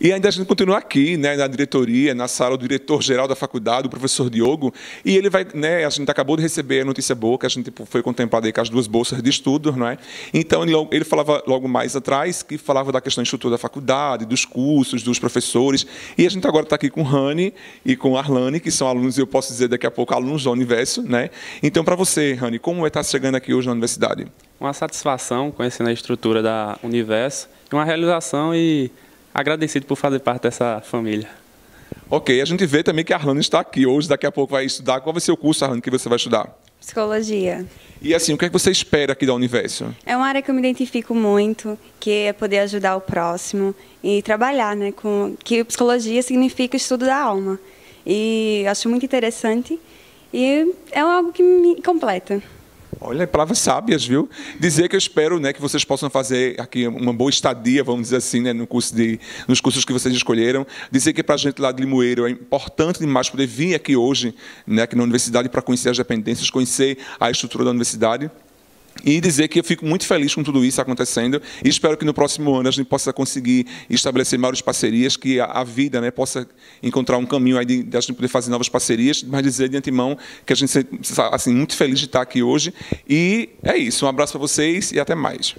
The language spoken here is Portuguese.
E ainda a gente continua aqui, né, na diretoria, na sala, o diretor-geral da faculdade, o professor Diogo, e ele vai, né, a gente acabou de receber a notícia boa, que a gente tipo, foi contemplado aí com as duas bolsas de estudo, não é? Então, ele, falava logo mais atrás, que falava da questão estrutura da faculdade, dos cursos, dos professores, e a gente agora está aqui com Rani e com Arlane, que são alunos, e eu posso dizer daqui a pouco, alunos do Universo, né? Então, para você, Rani, como é estar tá chegando aqui hoje na universidade? Uma satisfação conhecendo a estrutura da Universo, uma realização e agradecido por fazer parte dessa família. Ok, a gente vê também que a Arlane está aqui hoje, daqui a pouco vai estudar. Qual vai ser o curso, Arlana? que você vai estudar? Psicologia. E assim, o que é que você espera aqui da Universo? É uma área que eu me identifico muito, que é poder ajudar o próximo e trabalhar, né? Com... Que psicologia significa estudo da alma. E acho muito interessante e é algo que me completa. Olha, palavras sábias, viu? Dizer que eu espero né, que vocês possam fazer aqui uma boa estadia, vamos dizer assim, né, no curso de, nos cursos que vocês escolheram. Dizer que para a gente lá de Limoeiro é importante demais poder vir aqui hoje, né, aqui na universidade, para conhecer as dependências, conhecer a estrutura da universidade. E dizer que eu fico muito feliz com tudo isso acontecendo e espero que no próximo ano a gente possa conseguir estabelecer maiores parcerias, que a, a vida né, possa encontrar um caminho aí de, de, a gente poder fazer novas parcerias, mas dizer de antemão que a gente está assim, muito feliz de estar aqui hoje. E é isso. Um abraço para vocês e até mais.